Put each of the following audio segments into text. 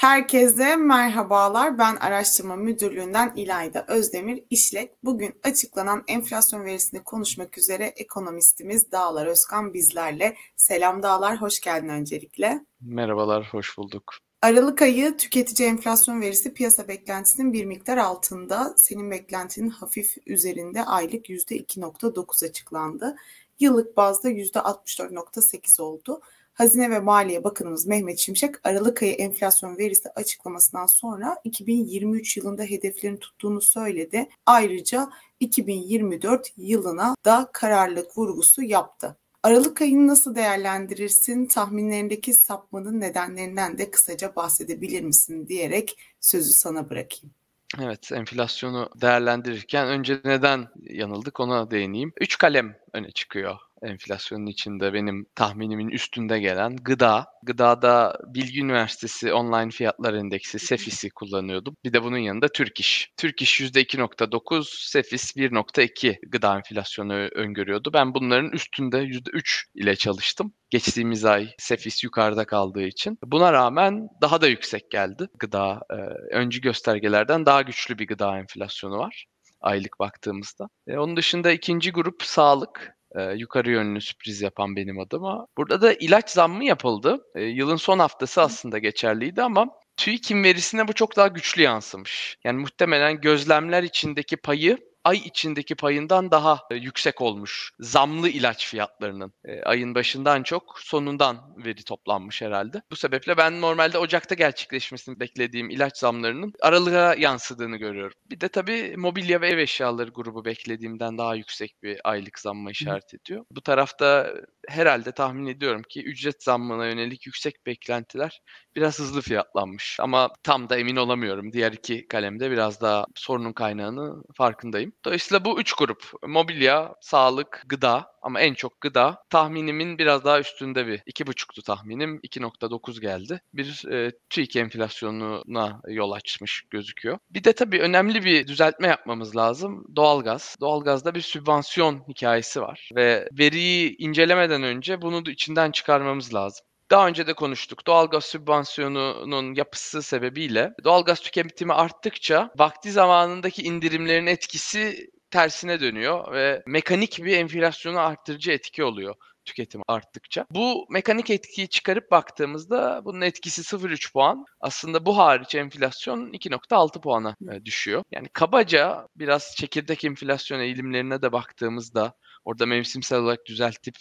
Herkese merhabalar. Ben Araştırma Müdürlüğü'nden İlayda Özdemir İşlek. Bugün açıklanan enflasyon verisini konuşmak üzere ekonomistimiz Dağlar Özkan bizlerle. Selam Dağlar, hoş geldin öncelikle. Merhabalar, hoş bulduk. Aralık ayı tüketici enflasyon verisi piyasa beklentisinin bir miktar altında. Senin beklentinin hafif üzerinde aylık %2.9 açıklandı. Yıllık bazda %64.8 oldu. Hazine ve Maliye Bakanımız Mehmet Şimşek Aralık ayı enflasyon verisi açıklamasından sonra 2023 yılında hedeflerini tuttuğunu söyledi. Ayrıca 2024 yılına da kararlılık vurgusu yaptı. Aralık ayını nasıl değerlendirirsin? Tahminlerindeki sapmanın nedenlerinden de kısaca bahsedebilir misin diyerek sözü sana bırakayım. Evet, enflasyonu değerlendirirken önce neden yanıldık ona değineyim. Üç kalem öne çıkıyor enflasyonun içinde benim tahminimin üstünde gelen gıda. Gıdada Bilgi Üniversitesi online fiyatlar endeksi sefisi kullanıyordum. Bir de bunun yanında Türk İş. Türk İş %2.9, SEFİS 1.2 gıda enflasyonu öngörüyordu. Ben bunların üstünde %3 ile çalıştım. Geçtiğimiz ay sefis yukarıda kaldığı için. Buna rağmen daha da yüksek geldi. Gıda e, öncü göstergelerden daha güçlü bir gıda enflasyonu var aylık baktığımızda. E, onun dışında ikinci grup sağlık e, yukarı yönlü sürpriz yapan benim adıma. Burada da ilaç zammı yapıldı. E, yılın son haftası aslında geçerliydi ama TÜİK'in verisine bu çok daha güçlü yansımış. Yani muhtemelen gözlemler içindeki payı ay içindeki payından daha e, yüksek olmuş. Zamlı ilaç fiyatlarının e, ayın başından çok sonundan veri toplanmış herhalde. Bu sebeple ben normalde Ocak'ta gerçekleşmesini beklediğim ilaç zamlarının aralığa yansıdığını görüyorum. Bir de tabii mobilya ve ev eşyaları grubu beklediğimden daha yüksek bir aylık zamma işaret ediyor. Bu tarafta e, herhalde tahmin ediyorum ki ücret zammına yönelik yüksek beklentiler biraz hızlı fiyatlanmış. Ama tam da emin olamıyorum. Diğer iki kalemde biraz daha sorunun kaynağını farkındayım diyeyim. Dolayısıyla bu üç grup mobilya, sağlık, gıda ama en çok gıda tahminimin biraz daha üstünde bir 2,5'tu tahminim 2,9 geldi. Bir e, TÜİK enflasyonuna yol açmış gözüküyor. Bir de tabii önemli bir düzeltme yapmamız lazım. Doğalgaz. Doğalgazda bir sübvansiyon hikayesi var ve veriyi incelemeden önce bunu içinden çıkarmamız lazım. Daha önce de konuştuk. Doğalgaz sübvansiyonunun yapısı sebebiyle doğalgaz tüketimi arttıkça vakti zamanındaki indirimlerin etkisi tersine dönüyor ve mekanik bir enflasyonu arttırıcı etki oluyor tüketim arttıkça. Bu mekanik etkiyi çıkarıp baktığımızda bunun etkisi 0.3 puan. Aslında bu hariç enflasyon 2.6 puana e, düşüyor. Yani kabaca biraz çekirdek enflasyon eğilimlerine de baktığımızda orada mevsimsel olarak düzeltip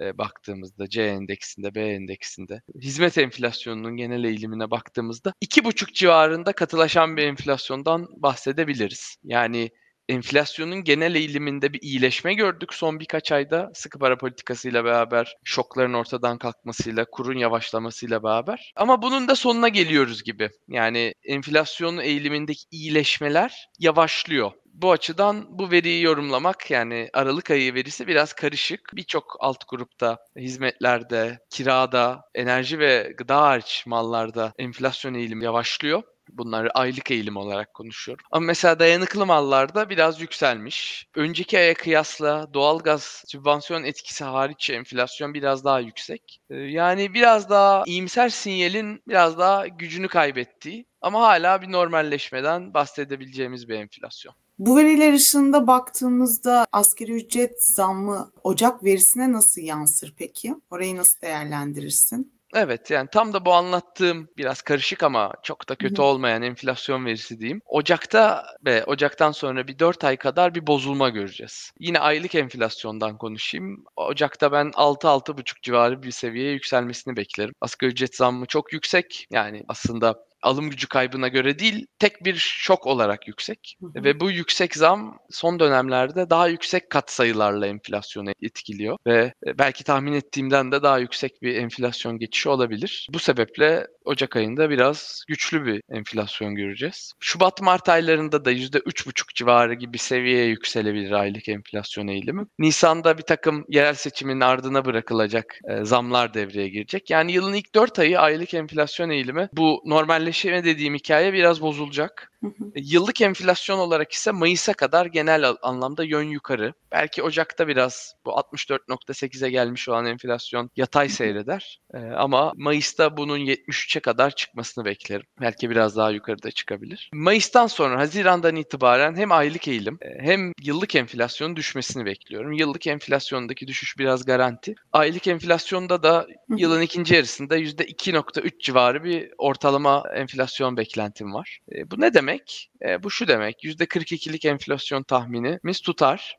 e, baktığımızda C endeksinde, B endeksinde hizmet enflasyonunun genel eğilimine baktığımızda 2,5 civarında katılaşan bir enflasyondan bahsedebiliriz. Yani enflasyonun genel eğiliminde bir iyileşme gördük son birkaç ayda sıkı para politikasıyla beraber, şokların ortadan kalkmasıyla, kurun yavaşlamasıyla beraber. Ama bunun da sonuna geliyoruz gibi. Yani enflasyon eğilimindeki iyileşmeler yavaşlıyor bu açıdan bu veriyi yorumlamak yani Aralık ayı verisi biraz karışık. Birçok alt grupta, hizmetlerde, kirada, enerji ve gıda hariç mallarda enflasyon eğilimi yavaşlıyor. Bunları aylık eğilim olarak konuşuyorum. Ama mesela dayanıklı mallarda biraz yükselmiş. Önceki aya kıyasla doğalgaz sübvansiyon etkisi hariç enflasyon biraz daha yüksek. Ee, yani biraz daha iyimser sinyalin biraz daha gücünü kaybettiği ama hala bir normalleşmeden bahsedebileceğimiz bir enflasyon. Bu veriler ışığında baktığımızda askeri ücret zammı Ocak verisine nasıl yansır peki? Orayı nasıl değerlendirirsin? Evet yani tam da bu anlattığım biraz karışık ama çok da kötü olmayan enflasyon verisi diyeyim. Ocak'ta ve Ocak'tan sonra bir 4 ay kadar bir bozulma göreceğiz. Yine aylık enflasyondan konuşayım. Ocak'ta ben 6-6,5 civarı bir seviyeye yükselmesini beklerim. Asgari ücret zammı çok yüksek. Yani aslında alım gücü kaybına göre değil tek bir şok olarak yüksek hı hı. ve bu yüksek zam son dönemlerde daha yüksek kat sayılarla enflasyonu etkiliyor ve e, belki tahmin ettiğimden de daha yüksek bir enflasyon geçişi olabilir. Bu sebeple Ocak ayında biraz güçlü bir enflasyon göreceğiz. Şubat-Mart aylarında da %3,5 civarı gibi seviyeye yükselebilir aylık enflasyon eğilimi. Nisan'da bir takım yerel seçimin ardına bırakılacak e, zamlar devreye girecek. Yani yılın ilk 4 ayı aylık enflasyon eğilimi bu normalleşme dediğim hikaye biraz bozulacak. E, yıllık enflasyon olarak ise Mayıs'a kadar genel anlamda yön yukarı. Belki Ocak'ta biraz bu 64.8'e gelmiş olan enflasyon yatay seyreder. E, ama Mayıs'ta bunun 73'e 25'e kadar çıkmasını beklerim. Belki biraz daha yukarıda çıkabilir. Mayıs'tan sonra Haziran'dan itibaren hem aylık eğilim e, hem yıllık enflasyonun düşmesini bekliyorum. Yıllık enflasyondaki düşüş biraz garanti. Aylık enflasyonda da yılın ikinci yarısında %2.3 civarı bir ortalama enflasyon beklentim var. E, bu ne demek? E, bu şu demek. %42'lik enflasyon tahminimiz tutar.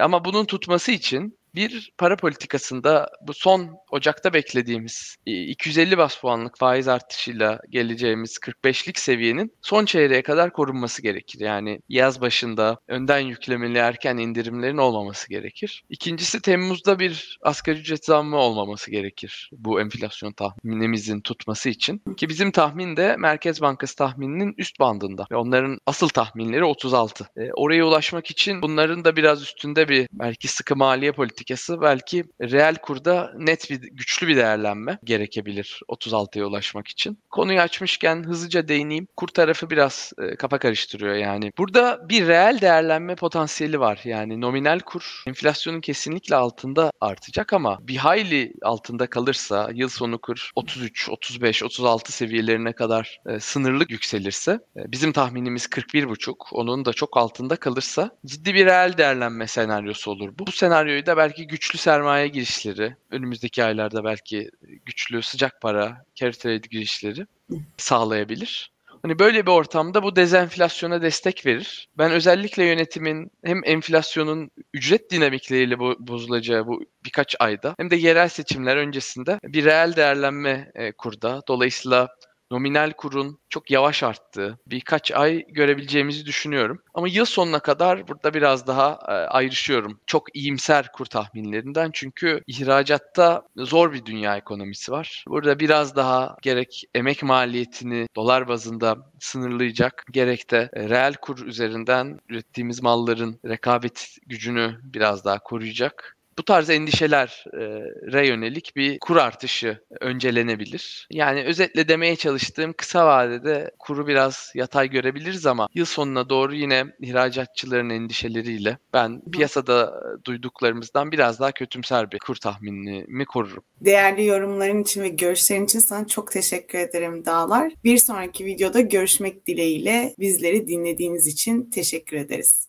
Ama bunun tutması için bir para politikasında bu son Ocak'ta beklediğimiz 250 e, bas puanlık faiz artışıyla geleceğimiz 45'lik seviyenin son çeyreğe kadar korunması gerekir. Yani yaz başında önden yüklemeli erken indirimlerin olmaması gerekir. İkincisi Temmuz'da bir asgari ücret zammı olmaması gerekir bu enflasyon tahminimizin tutması için. Ki bizim tahmin de Merkez Bankası tahmininin üst bandında ve onların asıl tahminleri 36. E, oraya ulaşmak için bunların da biraz üstünde bir belki sıkı maliye politikası politikası belki reel kurda net bir güçlü bir değerlenme gerekebilir 36'ya ulaşmak için. Konuyu açmışken hızlıca değineyim. Kur tarafı biraz e, kafa karıştırıyor yani. Burada bir reel değerlenme potansiyeli var. Yani nominal kur enflasyonun kesinlikle altında artacak ama bir hayli altında kalırsa yıl sonu kur 33, 35, 36 seviyelerine kadar e, sınırlı yükselirse e, bizim tahminimiz 41,5 onun da çok altında kalırsa ciddi bir reel değerlenme senaryosu olur. Bu, bu senaryoyu da belki belki güçlü sermaye girişleri, önümüzdeki aylarda belki güçlü sıcak para, carry trade girişleri sağlayabilir. Hani böyle bir ortamda bu dezenflasyona destek verir. Ben özellikle yönetimin hem enflasyonun ücret dinamikleriyle bo- bozulacağı bu birkaç ayda hem de yerel seçimler öncesinde bir reel değerlenme e, kurda. Dolayısıyla nominal kurun çok yavaş arttığı birkaç ay görebileceğimizi düşünüyorum. Ama yıl sonuna kadar burada biraz daha e, ayrışıyorum. Çok iyimser kur tahminlerinden çünkü ihracatta zor bir dünya ekonomisi var. Burada biraz daha gerek emek maliyetini dolar bazında sınırlayacak gerek de e, reel kur üzerinden ürettiğimiz malların rekabet gücünü biraz daha koruyacak bu tarz endişelere e, yönelik bir kur artışı öncelenebilir. Yani özetle demeye çalıştığım kısa vadede kuru biraz yatay görebiliriz ama yıl sonuna doğru yine ihracatçıların endişeleriyle ben piyasada duyduklarımızdan biraz daha kötümser bir kur tahminimi korurum. Değerli yorumların için ve görüşlerin için sana çok teşekkür ederim Dağlar. Bir sonraki videoda görüşmek dileğiyle bizleri dinlediğiniz için teşekkür ederiz.